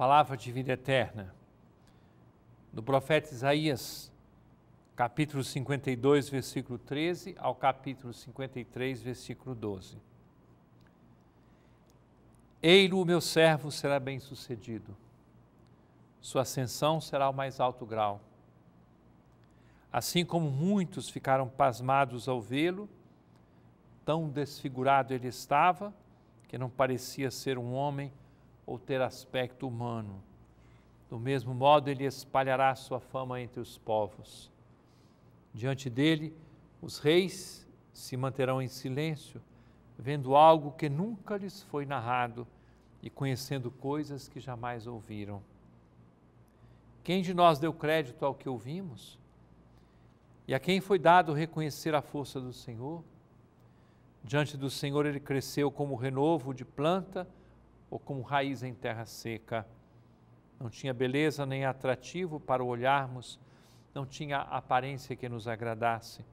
palavra de vida eterna. Do profeta Isaías, capítulo 52, versículo 13, ao capítulo 53, versículo 12. Eiro, o meu servo, será bem-sucedido. Sua ascensão será o mais alto grau. Assim como muitos ficaram pasmados ao vê-lo, tão desfigurado ele estava, que não parecia ser um homem ou ter aspecto humano. Do mesmo modo, ele espalhará sua fama entre os povos. Diante dele, os reis se manterão em silêncio, vendo algo que nunca lhes foi narrado e conhecendo coisas que jamais ouviram. Quem de nós deu crédito ao que ouvimos? E a quem foi dado reconhecer a força do Senhor? Diante do Senhor ele cresceu como renovo de planta ou como raiz em terra seca. Não tinha beleza nem atrativo para o olharmos, não tinha aparência que nos agradasse.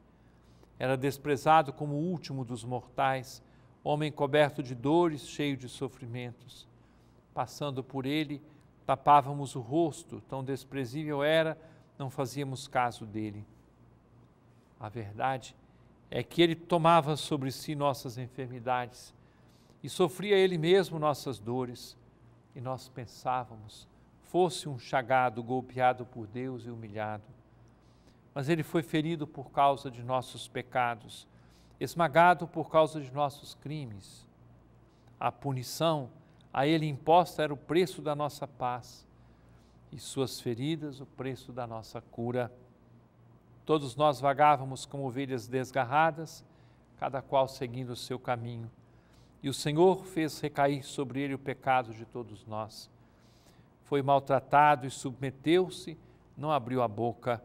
Era desprezado como o último dos mortais, homem coberto de dores, cheio de sofrimentos. Passando por ele, tapávamos o rosto, tão desprezível era, não fazíamos caso dele. A verdade é que ele tomava sobre si nossas enfermidades e sofria ele mesmo nossas dores. E nós pensávamos, fosse um chagado golpeado por Deus e humilhado. Mas ele foi ferido por causa de nossos pecados, esmagado por causa de nossos crimes. A punição a ele imposta era o preço da nossa paz, e suas feridas o preço da nossa cura. Todos nós vagávamos como ovelhas desgarradas, cada qual seguindo o seu caminho e o Senhor fez recair sobre ele o pecado de todos nós. Foi maltratado e submeteu-se, não abriu a boca.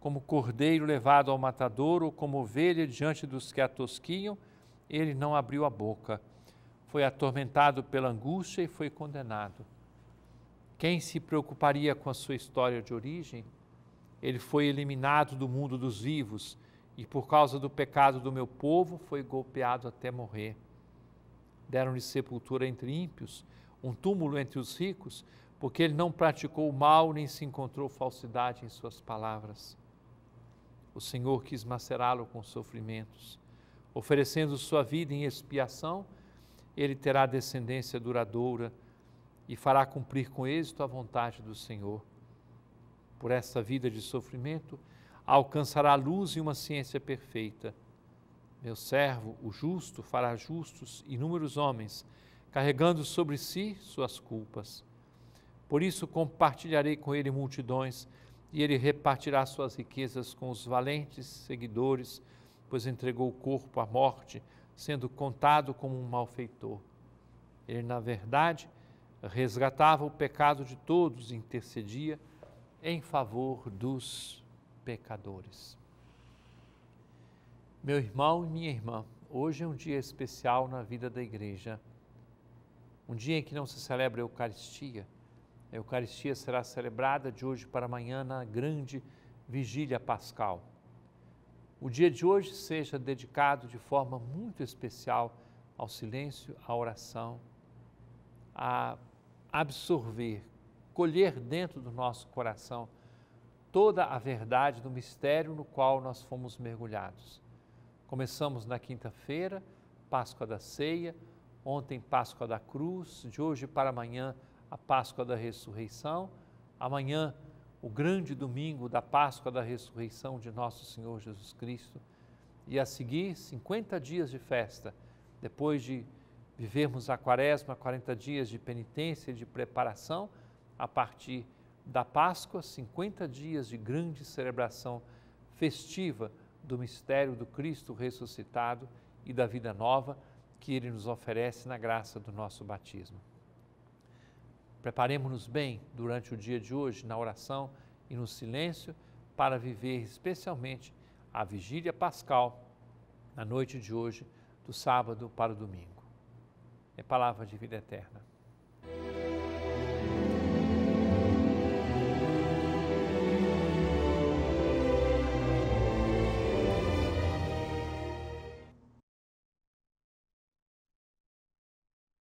Como cordeiro levado ao matador ou como ovelha diante dos que a tosquiam, ele não abriu a boca. Foi atormentado pela angústia e foi condenado. Quem se preocuparia com a sua história de origem? Ele foi eliminado do mundo dos vivos e, por causa do pecado do meu povo, foi golpeado até morrer deram-lhe sepultura entre ímpios, um túmulo entre os ricos, porque ele não praticou o mal nem se encontrou falsidade em suas palavras. O Senhor quis macerá-lo com sofrimentos. Oferecendo sua vida em expiação, ele terá descendência duradoura e fará cumprir com êxito a vontade do Senhor. Por essa vida de sofrimento, alcançará a luz e uma ciência perfeita meu servo, o justo, fará justos inúmeros homens, carregando sobre si suas culpas. Por isso compartilharei com ele multidões, e ele repartirá suas riquezas com os valentes seguidores, pois entregou o corpo à morte, sendo contado como um malfeitor. Ele, na verdade, resgatava o pecado de todos e intercedia em favor dos pecadores. Meu irmão e minha irmã, hoje é um dia especial na vida da igreja. Um dia em que não se celebra a Eucaristia. A Eucaristia será celebrada de hoje para amanhã na grande vigília pascal. O dia de hoje seja dedicado de forma muito especial ao silêncio, à oração, a absorver, colher dentro do nosso coração toda a verdade do mistério no qual nós fomos mergulhados Começamos na quinta-feira, Páscoa da Ceia, ontem Páscoa da Cruz, de hoje para amanhã a Páscoa da Ressurreição, amanhã o grande domingo da Páscoa da Ressurreição de Nosso Senhor Jesus Cristo e a seguir 50 dias de festa, depois de vivermos a quaresma, 40 dias de penitência e de preparação, a partir da Páscoa, 50 dias de grande celebração festiva do mistério do Cristo ressuscitado e da vida nova que ele nos oferece na graça do nosso batismo. Preparemos-nos bem durante o dia de hoje na oração e no silêncio para viver especialmente a vigília pascal na noite de hoje, do sábado para o domingo. É palavra de vida eterna.